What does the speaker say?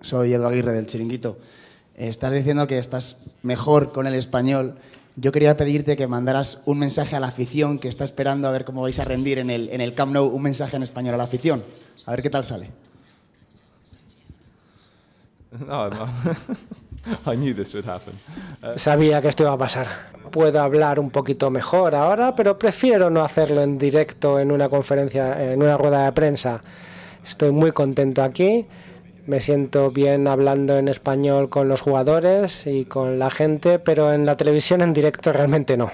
soy Edu Aguirre del Chiringuito. Estás diciendo que estás mejor con el español. Yo quería pedirte que mandaras un mensaje a la afición que está esperando a ver cómo vais a rendir en el, en Camp Nou, un mensaje en español a la afición. A ver qué tal sale. Uh, Sabía que esto iba a pasar. Puedo hablar un poquito mejor ahora, pero prefiero no hacerlo en directo en una conferencia, en una rueda de prensa. Estoy muy contento aquí me siento bien hablando en español con los jugadores y con la gente, pero en la televisión en directo realmente no.